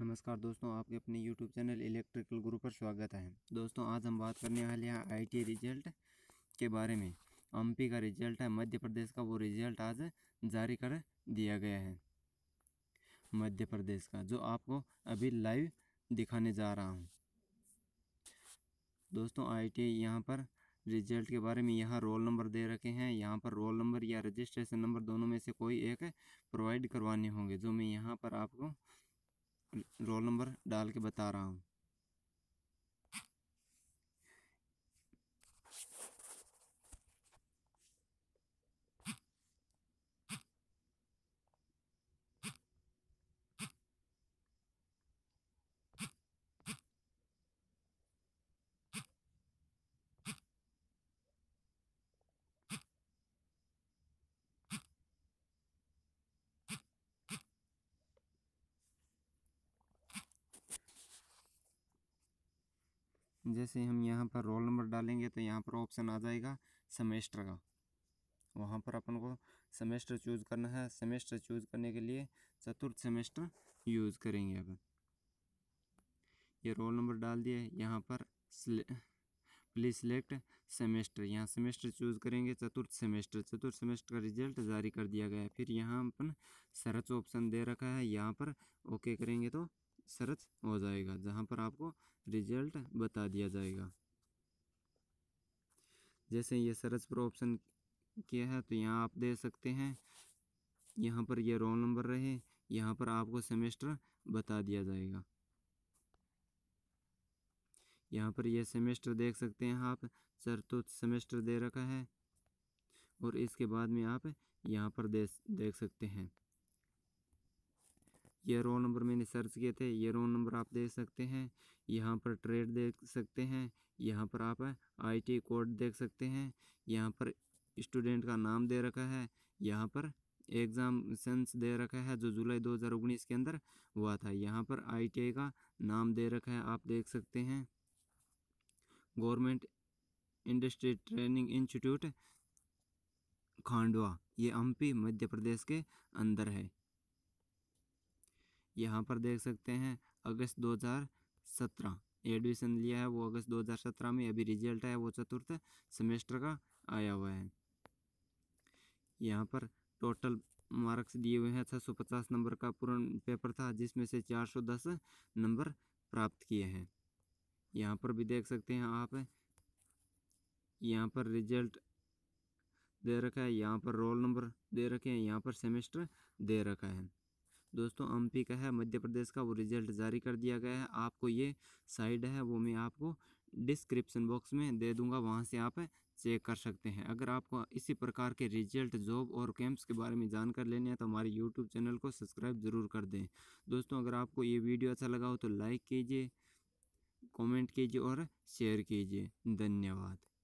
नमस्कार दोस्तों आपके अपने YouTube चैनल इलेक्ट्रिकल गुरु पर स्वागत है दोस्तों आज हम बात करने वाले हैं आईटी रिजल्ट के बारे में एम का रिजल्ट है मध्य प्रदेश का वो रिजल्ट आज जारी कर दिया गया है मध्य प्रदेश का जो आपको अभी लाइव दिखाने जा रहा हूँ दोस्तों आई टी यहाँ पर रिजल्ट के बारे में यहाँ रोल नंबर दे रखे हैं यहाँ पर रोल नंबर या रजिस्ट्रेशन नंबर दोनों में से कोई एक प्रोवाइड करवाने होंगे जो मैं यहाँ पर आपको रोल नंबर डाल के बता रहा हूँ जैसे हम यहाँ पर रोल नंबर डालेंगे तो यहाँ पर ऑप्शन आ जाएगा सेमेस्टर का वहाँ पर अपन को सेमेस्टर चूज़ करना है सेमेस्टर चूज़ करने के लिए चतुर्थ सेमेस्टर यूज़ करेंगे अपन ये रोल नंबर डाल दिए यहाँ पर प्लीज़ सिलेक्ट सेमेस्टर यहाँ सेमेस्टर चूज़ करेंगे चतुर्थ सेमेस्टर चतुर्थ सेमेस्टर का रिजल्ट जारी कर दिया गया है फिर यहाँ अपन सर्च ऑप्शन दे रखा है यहाँ पर ओके करेंगे तो सर्च हो जाएगा जहाँ पर आपको रिजल्ट बता दिया जाएगा जैसे ये सर्च पर ऑप्शन किया है तो यहाँ आप दे सकते हैं यहाँ पर ये रोल नंबर रहे यहाँ पर आपको सेमेस्टर बता दिया जाएगा यहाँ पर ये सेमेस्टर देख सकते हैं आप सर तो सेमेस्टर दे रखा है और इसके बाद में आप यहाँ पर दे देख सकते हैं ये रो नंबर मैंने सर्च किए थे ये रो नंबर आप देख सकते हैं यहाँ पर ट्रेड देख सकते हैं यहाँ पर आप आईटी कोड देख सकते हैं यहाँ पर स्टूडेंट का नाम दे रखा है यहाँ पर एग्ज़ाम सेंस दे रखा है जो जुलाई 2019 के अंदर हुआ था यहाँ पर आई का नाम दे रखा है आप देख सकते हैं government industry training institute Khandwa ये हम्पी मध्य प्रदेश के अंदर है यहाँ पर देख सकते हैं अगस्त 2017 एडमिशन लिया है वो अगस्त 2017 में अभी रिजल्ट आया वो चतुर्थ सेमेस्टर का आया हुआ है यहाँ पर टोटल मार्क्स दिए हुए हैं छः सौ पचास नंबर का पूर्ण पेपर था जिसमें से चार सौ दस नंबर प्राप्त किए हैं यहाँ पर भी देख सकते हैं आप यहाँ पर रिजल्ट दे रखा है यहाँ पर रोल नंबर दे रखे हैं यहाँ पर सेमेस्टर दे रखा है दोस्तों पी का है मध्य प्रदेश का वो रिजल्ट जारी कर दिया गया है आपको ये साइड है वो मैं आपको डिस्क्रिप्शन बॉक्स में दे दूंगा वहाँ से आप चेक कर सकते हैं अगर आपको इसी प्रकार के रिजल्ट जॉब और कैंप्स के बारे में जानकर लेने हैं तो हमारे यूट्यूब चैनल को सब्सक्राइब ज़रूर कर दें दोस्तों अगर आपको ये वीडियो अच्छा लगा हो तो लाइक कीजिए कमेंट कीजिए और शेयर कीजिए धन्यवाद